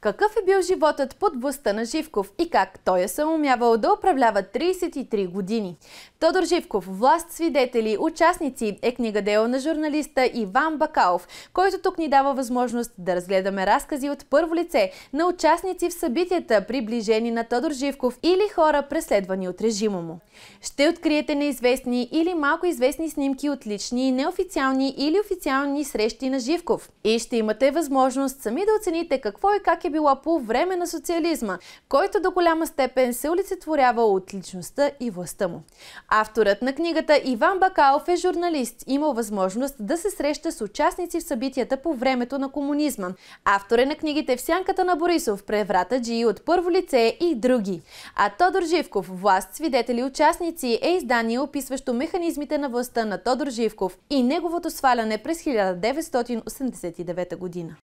Какъв е бил животът под властта на Живков и как той е съумявал да управлява 33 години? Тодор Живков, власт, свидетели, участници е книгадел на журналиста Иван Бакалов, който тук ни дава възможност да разгледаме разкази от първо лице на участници в събитията, приближени на Тодор Живков или хора преследвани от режима му. Ще откриете неизвестни или малко известни снимки от лични, неофициални или официални срещи на Живков. И ще имате възможност сами да оцените какво и как е била по време на социализма, който до голяма степен се олицетворява от личността и властта му. Авторът на книгата Иван Бакалов е журналист, имал възможност да се среща с участници в събитията по времето на комунизма. Автор е на книгите В сянката на Борисов, Преврата Джи от първо лице и други. А Тодор Живков, Власт, свидетели, участници е издание, описващо механизмите на властта на Тодор Живков и неговото сваляне през 1989 година.